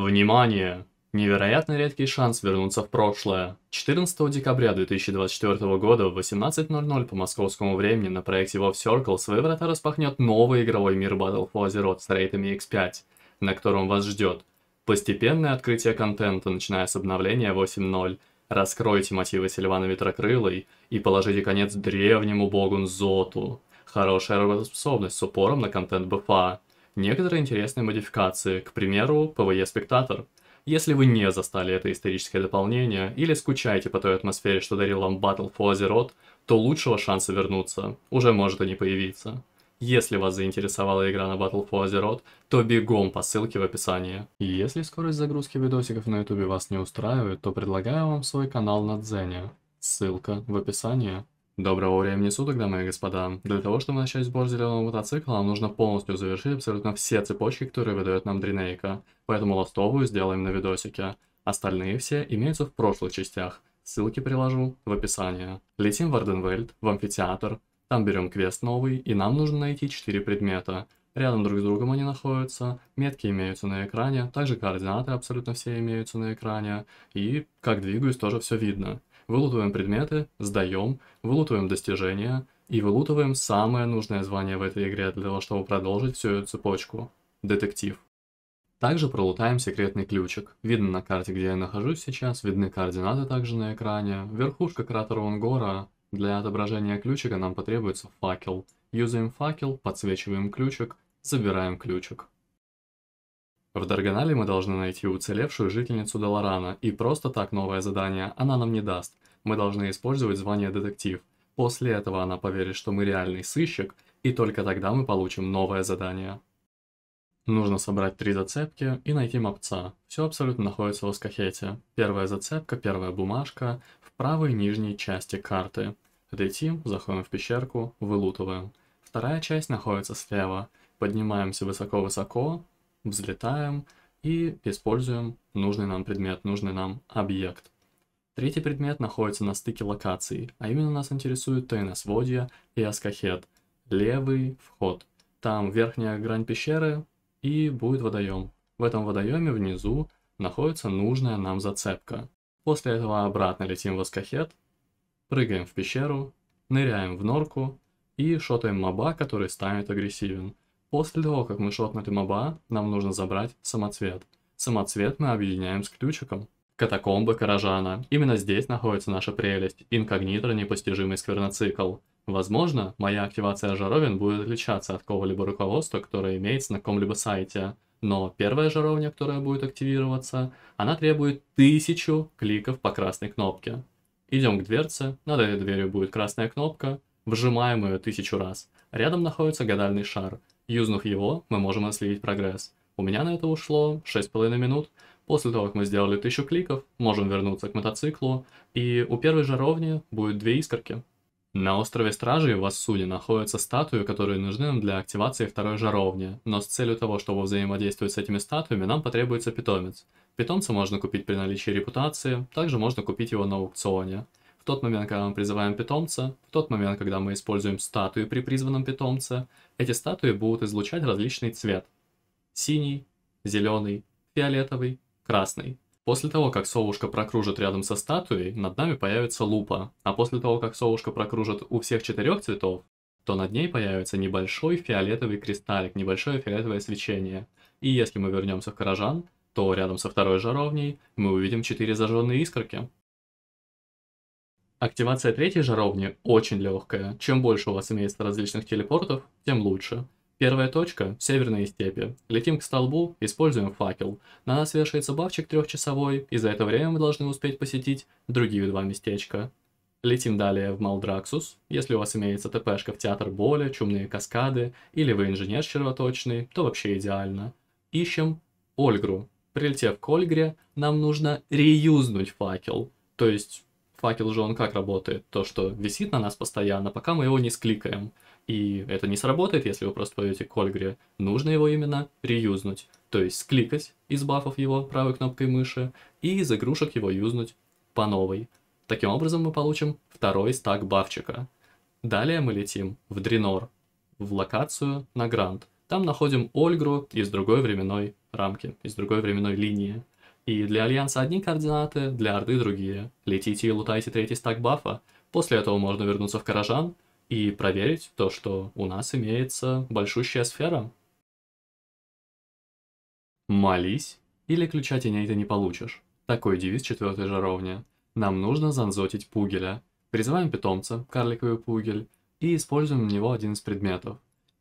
Внимание! Невероятно редкий шанс вернуться в прошлое. 14 декабря 2024 года в 18.00 по московскому времени на проекте Wolf Circle свои врата распахнет новый игровой мир Battle for Azeroth с рейтами X5, на котором вас ждет постепенное открытие контента, начиная с обновления 8.0, раскройте мотивы Сильвана Ветрокрылой и положите конец древнему богу Зоту. Хорошая работоспособность с упором на контент БФА некоторые интересные модификации, к примеру, PvE Спектатор. Если вы не застали это историческое дополнение или скучаете по той атмосфере, что дарил вам Battle for Azeroth, то лучшего шанса вернуться уже может и не появиться. Если вас заинтересовала игра на Battle for Azeroth, то бегом по ссылке в описании. Если скорость загрузки видосиков на ютубе вас не устраивает, то предлагаю вам свой канал на Дзене. Ссылка в описании. Доброго времени суток, дамы и господа. Для того, чтобы начать сбор зеленого мотоцикла, нам нужно полностью завершить абсолютно все цепочки, которые выдает нам Дринейка. Поэтому ластовую сделаем на видосике. Остальные все имеются в прошлых частях. Ссылки приложу в описании. Летим в Арденвельд, в амфитеатр. Там берем квест новый, и нам нужно найти 4 предмета. Рядом друг с другом они находятся, метки имеются на экране, также координаты абсолютно все имеются на экране, и как двигаюсь тоже все видно вылутываем предметы, сдаем, вылутываем достижения и вылутываем самое нужное звание в этой игре для того, чтобы продолжить всю эту цепочку – детектив. Также пролутаем секретный ключик. Видно на карте, где я нахожусь сейчас, видны координаты также на экране. Верхушка кратера Унгора. Для отображения ключика нам потребуется факел. Юзаем факел, подсвечиваем ключик, забираем ключик. В Дарганале мы должны найти уцелевшую жительницу Долорана, и просто так новое задание она нам не даст. Мы должны использовать звание детектив. После этого она поверит, что мы реальный сыщик, и только тогда мы получим новое задание. Нужно собрать три зацепки и найти мопца. Все абсолютно находится в Аскахете. Первая зацепка, первая бумажка в правой нижней части карты. Летим, заходим в пещерку, вылутываем. Вторая часть находится слева. Поднимаемся высоко-высоко, взлетаем и используем нужный нам предмет, нужный нам объект. Третий предмет находится на стыке локаций, а именно нас интересует Тайносводья и Аскахет, левый вход. Там верхняя грань пещеры и будет водоем. В этом водоеме внизу находится нужная нам зацепка. После этого обратно летим в Аскахет, прыгаем в пещеру, ныряем в норку и шотаем моба, который станет агрессивен. После того, как мы шотнутим оба, нам нужно забрать самоцвет. Самоцвет мы объединяем с ключиком. Катакомбы Каражана. Именно здесь находится наша прелесть, инкогнитро непостижимый скверноцикл. Возможно, моя активация жаровин будет отличаться от кого-либо руководства, которое имеется на каком-либо сайте. Но первая жаровня, которая будет активироваться, она требует тысячу кликов по красной кнопке. Идем к дверце, над этой дверью будет красная кнопка, вжимаем ее тысячу раз. Рядом находится гадальный шар юзнув его, мы можем отследить прогресс. У меня на это ушло 6,5 минут. После того, как мы сделали 1000 кликов, можем вернуться к мотоциклу, и у первой жаровни будет две искорки. На острове Стражей в Ассуне находятся статуи, которые нужны нам для активации второй жаровни, но с целью того, чтобы взаимодействовать с этими статуями, нам потребуется питомец. Питомца можно купить при наличии репутации, также можно купить его на аукционе тот момент, когда мы призываем питомца, в тот момент, когда мы используем статуи при призванном питомце, эти статуи будут излучать различный цвет. Синий, зеленый, фиолетовый, красный. После того, как совушка прокружит рядом со статуей, над нами появится лупа, а после того, как совушка прокружит у всех четырех цветов, то над ней появится небольшой фиолетовый кристаллик, небольшое фиолетовое свечение. И если мы вернемся в Каражан, то рядом со второй жаровней мы увидим четыре зажженные искорки. Активация третьей жаровни очень легкая. Чем больше у вас имеется различных телепортов, тем лучше. Первая точка – северные степи. Летим к столбу, используем факел. На нас вешается бафчик трехчасовой, и за это время мы должны успеть посетить другие два местечка. Летим далее в Малдраксус. Если у вас имеется ТПшка в Театр Боли, Чумные Каскады, или вы инженер червоточный, то вообще идеально. Ищем Ольгру. Прилетев к Ольгре, нам нужно реюзнуть факел. То есть Факел же он как работает? То, что висит на нас постоянно, пока мы его не скликаем. И это не сработает, если вы просто пойдете к Ольгре. Нужно его именно реюзнуть. То есть скликать из бафов его правой кнопкой мыши и из игрушек его юзнуть по новой. Таким образом мы получим второй стак бафчика. Далее мы летим в Дренор, в локацию на Грант. Там находим Ольгру из другой временной рамки, из другой временной линии. И для Альянса одни координаты, для Орды другие. Летите и лутайте третий стак бафа. После этого можно вернуться в Каражан и проверить то, что у нас имеется большущая сфера. Молись, или ключа теней ты не получишь. Такой девиз четвертой жаровни. Нам нужно занзотить пугеля. Призываем питомца, карликовый пугель, и используем на него один из предметов.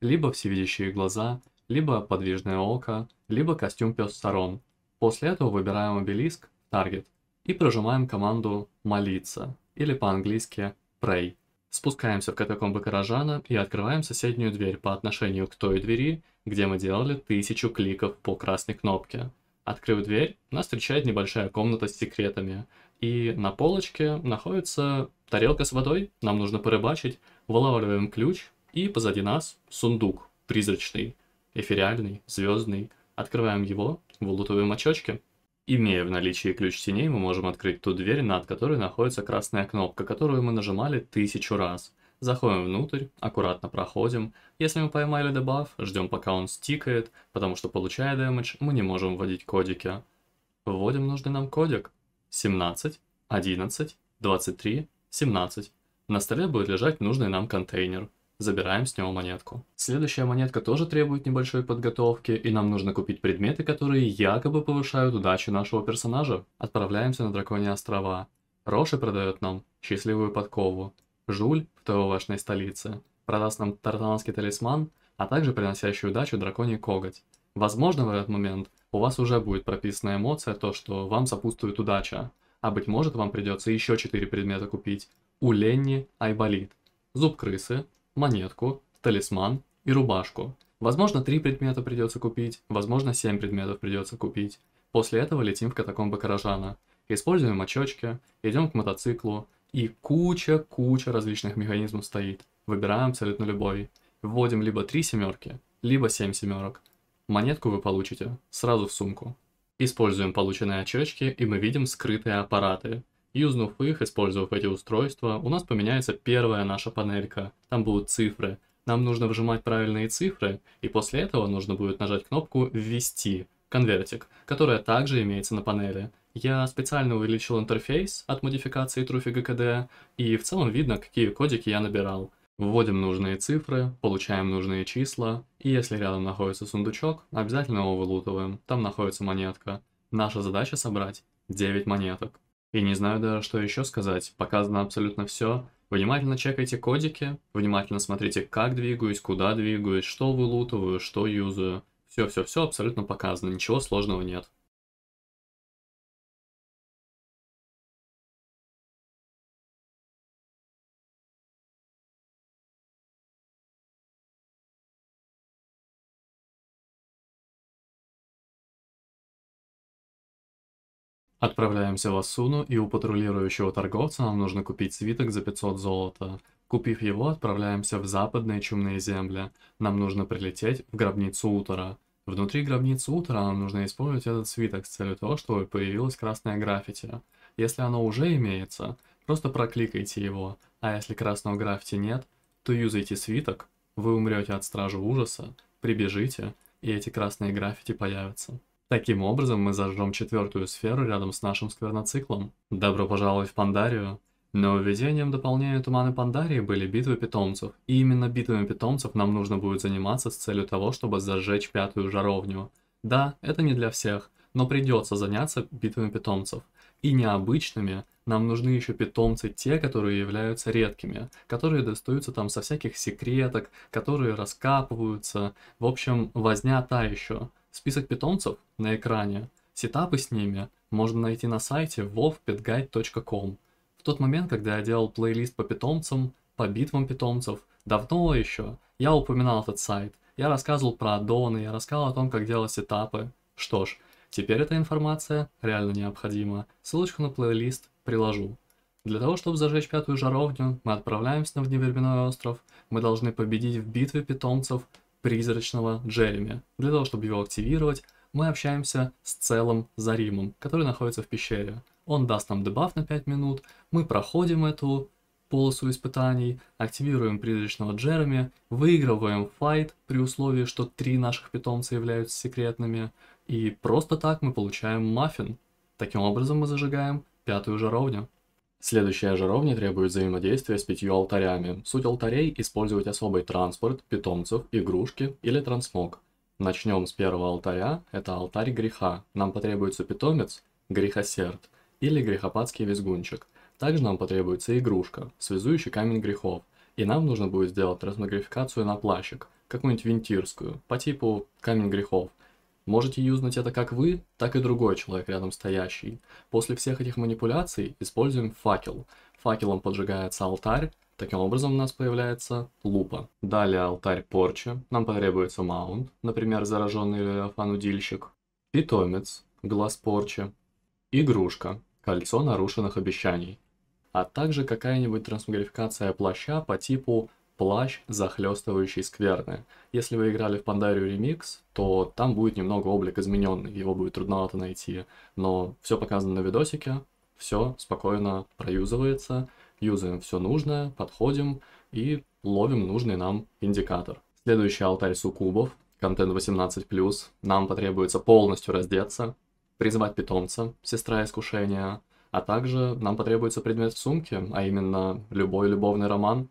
Либо всевидящие глаза, либо подвижное око, либо костюм пес сторон – После этого выбираем обелиск Target и прожимаем команду «Молиться» или по-английски «Pray». Спускаемся в катакомбы Каражана и открываем соседнюю дверь по отношению к той двери, где мы делали тысячу кликов по красной кнопке. Открыв дверь, нас встречает небольшая комната с секретами. И на полочке находится тарелка с водой, нам нужно порыбачить, вылавливаем ключ, и позади нас сундук призрачный, эфириальный, звездный. Открываем его валутовые мочочки. Имея в наличии ключ теней, мы можем открыть ту дверь, над которой находится красная кнопка, которую мы нажимали тысячу раз. Заходим внутрь, аккуратно проходим. Если мы поймали дебаф, ждем пока он стикает, потому что получая дэмэдж, мы не можем вводить кодики. Вводим нужный нам кодик. 17, 11, 23, 17. На столе будет лежать нужный нам контейнер. Забираем с него монетку. Следующая монетка тоже требует небольшой подготовки, и нам нужно купить предметы, которые якобы повышают удачу нашего персонажа. Отправляемся на Драконьи острова. Роши продает нам счастливую подкову. Жуль в ТВВшной столице продаст нам тартанский талисман, а также приносящую удачу драконий коготь. Возможно, в этот момент у вас уже будет прописана эмоция, то, что вам сопутствует удача. А быть может, вам придется еще 4 предмета купить. У Ленни Айболит, Зуб крысы, монетку, талисман и рубашку. Возможно, 3 предмета придется купить, возможно, 7 предметов придется купить. После этого летим в катакомбы Каражана. Используем мочочки, идем к мотоциклу, и куча-куча различных механизмов стоит. Выбираем абсолютно любой. Вводим либо 3 семерки, либо 7 семерок. Монетку вы получите сразу в сумку. Используем полученные очечки, и мы видим скрытые аппараты. Юзнув их, использовав эти устройства, у нас поменяется первая наша панелька. Там будут цифры. Нам нужно выжимать правильные цифры, и после этого нужно будет нажать кнопку «Ввести» конвертик, которая также имеется на панели. Я специально увеличил интерфейс от модификации Trufig GKD, и в целом видно, какие кодики я набирал. Вводим нужные цифры, получаем нужные числа, и если рядом находится сундучок, обязательно его вылутываем, там находится монетка. Наша задача собрать 9 монеток. И не знаю даже, что еще сказать. Показано абсолютно все. Внимательно чекайте кодики, внимательно смотрите, как двигаюсь, куда двигаюсь, что вылутываю, что юзаю. Все-все-все абсолютно показано, ничего сложного нет. Отправляемся в Асуну, и у патрулирующего торговца нам нужно купить свиток за 500 золота. Купив его, отправляемся в западные чумные земли. Нам нужно прилететь в гробницу Утора. Внутри гробницы Утора нам нужно использовать этот свиток с целью того, чтобы появилось красное граффити. Если оно уже имеется, просто прокликайте его, а если красного граффити нет, то юзайте свиток, вы умрете от стражи ужаса, прибежите, и эти красные граффити появятся. Таким образом мы зажжем четвертую сферу рядом с нашим скверноциклом. Добро пожаловать в Пандарию. Нововведением дополнения Туманы Пандарии были битвы питомцев, и именно битвами питомцев нам нужно будет заниматься с целью того, чтобы зажечь пятую жаровню. Да, это не для всех, но придется заняться битвами питомцев. И необычными нам нужны еще питомцы, те, которые являются редкими, которые достаются там со всяких секреток, которые раскапываются. В общем, возня та еще. Список питомцев на экране, сетапы с ними можно найти на сайте wolfpetguide.com. В тот момент, когда я делал плейлист по питомцам, по битвам питомцев, давно еще, я упоминал этот сайт, я рассказывал про доны, я рассказывал о том, как делать сетапы. Что ж, теперь эта информация реально необходима. Ссылочку на плейлист приложу. Для того, чтобы зажечь пятую жаровню, мы отправляемся на вневербенной остров. Мы должны победить в битве питомцев призрачного Джереми. Для того, чтобы его активировать, мы общаемся с целым Заримом, который находится в пещере. Он даст нам дебаф на 5 минут, мы проходим эту полосу испытаний, активируем призрачного Джереми, выигрываем файт при условии, что три наших питомца являются секретными, и просто так мы получаем маффин. Таким образом мы зажигаем пятую жаровню. Следующая жаровня требует взаимодействия с пятью алтарями. Суть алтарей – использовать особый транспорт, питомцев, игрушки или трансмог. Начнем с первого алтаря, это алтарь греха. Нам потребуется питомец, грехосерд, или грехопадский визгунчик. Также нам потребуется игрушка, связующий камень грехов. И нам нужно будет сделать трансмогрификацию на плащик, какую-нибудь винтирскую, по типу камень грехов – Можете юзнуть это как вы, так и другой человек рядом стоящий. После всех этих манипуляций используем факел. Факелом поджигается алтарь, таким образом у нас появляется лупа. Далее алтарь порчи, нам потребуется маунт, например, зараженный леофанудильщик, питомец, глаз порчи, игрушка, кольцо нарушенных обещаний, а также какая-нибудь трансмогрификация плаща по типу плащ захлестывающий скверны. Если вы играли в Пандарию Ремикс, то там будет немного облик измененный, его будет трудновато найти, но все показано на видосике, все спокойно проюзывается, юзаем все нужное, подходим и ловим нужный нам индикатор. Следующий алтарь Сукубов. контент 18+, нам потребуется полностью раздеться, призвать питомца, сестра искушения, а также нам потребуется предмет в сумке, а именно любой любовный роман,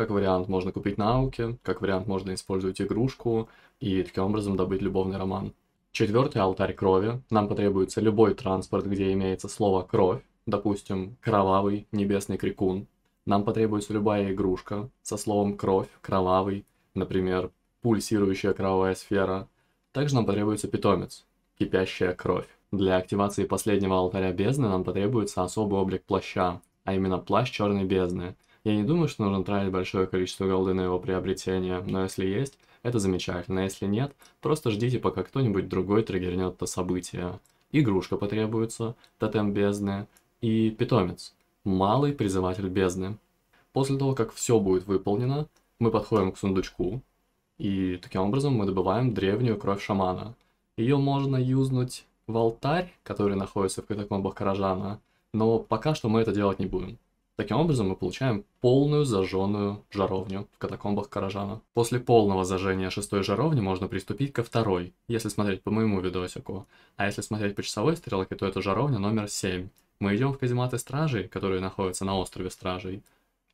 как вариант, можно купить науки, как вариант, можно использовать игрушку и таким образом добыть любовный роман. Четвертый алтарь крови. Нам потребуется любой транспорт, где имеется слово «кровь», допустим, «кровавый небесный крикун». Нам потребуется любая игрушка со словом «кровь», «кровавый», например, «пульсирующая кровавая сфера». Также нам потребуется питомец, «кипящая кровь». Для активации последнего алтаря бездны нам потребуется особый облик плаща, а именно плащ черной бездны – я не думаю, что нужно тратить большое количество голды на его приобретение, но если есть, это замечательно, а если нет, просто ждите, пока кто-нибудь другой триггернет это событие. Игрушка потребуется, тотем бездны и питомец, малый призыватель бездны. После того, как все будет выполнено, мы подходим к сундучку, и таким образом мы добываем древнюю кровь шамана. Ее можно юзнуть в алтарь, который находится в катакомбах Каражана, но пока что мы это делать не будем. Таким образом мы получаем полную зажженную жаровню в катакомбах Каражана. После полного зажжения шестой жаровни можно приступить ко второй, если смотреть по моему видосику. А если смотреть по часовой стрелке, то это жаровня номер 7. Мы идем в казематы стражей, которые находятся на острове стражей,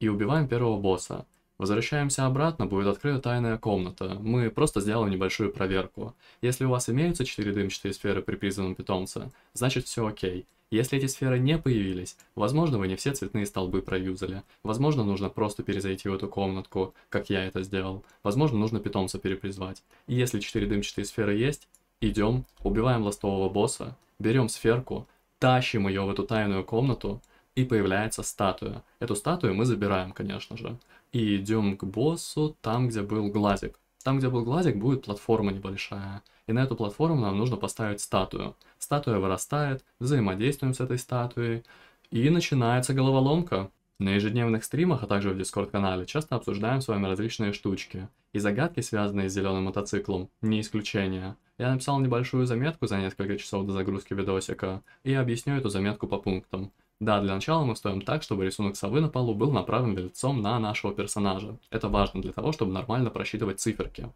и убиваем первого босса. Возвращаемся обратно, будет открыта тайная комната. Мы просто сделаем небольшую проверку. Если у вас имеются 4 дымчатые сферы при призванном питомце, значит все окей. Если эти сферы не появились, возможно, вы не все цветные столбы проюзали. Возможно, нужно просто перезайти в эту комнатку, как я это сделал. Возможно, нужно питомца перепризвать. И если 4 дымчатые сферы есть, идем, убиваем ластового босса, берем сферку, тащим ее в эту тайную комнату, и появляется статуя. Эту статую мы забираем, конечно же. И идем к боссу там, где был глазик. Там, где был глазик, будет платформа небольшая. И на эту платформу нам нужно поставить статую. Статуя вырастает, взаимодействуем с этой статуей. И начинается головоломка. На ежедневных стримах, а также в Дискорд-канале часто обсуждаем с вами различные штучки. И загадки, связанные с зеленым мотоциклом, не исключение. Я написал небольшую заметку за несколько часов до загрузки видосика и объясню эту заметку по пунктам. Да, для начала мы стоим так, чтобы рисунок совы на полу был направлен лицом на нашего персонажа. Это важно для того, чтобы нормально просчитывать циферки.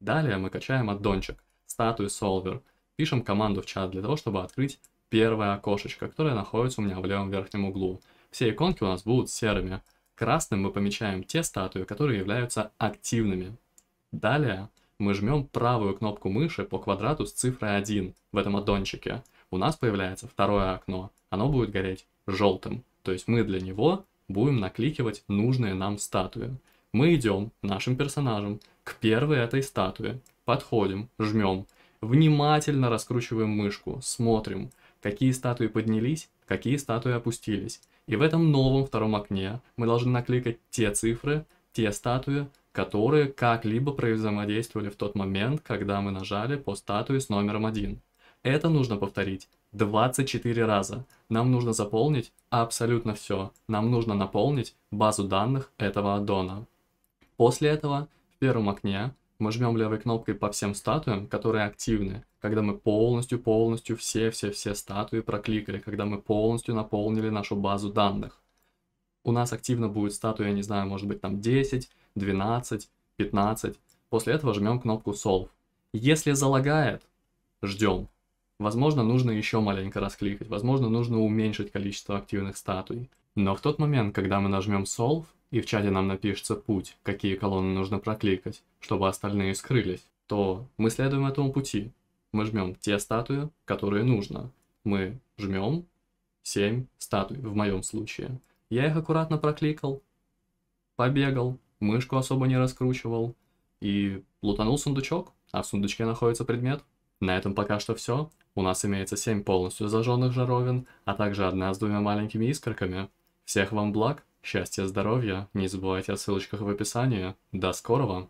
Далее мы качаем аддончик, статую Solver. Пишем команду в чат для того, чтобы открыть первое окошечко, которое находится у меня в левом верхнем углу. Все иконки у нас будут серыми. Красным мы помечаем те статуи, которые являются активными. Далее мы жмем правую кнопку мыши по квадрату с цифрой 1 в этом аддончике. У нас появляется второе окно. Оно будет гореть желтым. То есть мы для него будем накликивать нужные нам статуи. Мы идем нашим персонажем к первой этой статуе, подходим, жмем, внимательно раскручиваем мышку, смотрим, какие статуи поднялись, какие статуи опустились. И в этом новом втором окне мы должны накликать те цифры, те статуи, которые как-либо взаимодействовали в тот момент, когда мы нажали по статуе с номером 1. Это нужно повторить 24 раза. Нам нужно заполнить абсолютно все. Нам нужно наполнить базу данных этого аддона. После этого в первом окне мы жмем левой кнопкой по всем статуям, которые активны, когда мы полностью-полностью все-все-все статуи прокликали, когда мы полностью наполнили нашу базу данных. У нас активно будет статуя, я не знаю, может быть там 10, 12, 15. После этого жмем кнопку Solve. Если залагает, ждем. Возможно, нужно еще маленько раскликать, возможно, нужно уменьшить количество активных статуй. Но в тот момент, когда мы нажмем Solve, и в чате нам напишется путь, какие колонны нужно прокликать, чтобы остальные скрылись, то мы следуем этому пути. Мы жмем те статуи, которые нужно. Мы жмем 7 статуй, в моем случае. Я их аккуратно прокликал, побегал, мышку особо не раскручивал и лутанул сундучок, а в сундучке находится предмет. На этом пока что все. У нас имеется 7 полностью зажженных жаровин, а также одна с двумя маленькими искорками. Всех вам благ, счастья, здоровья, не забывайте о ссылочках в описании. До скорого!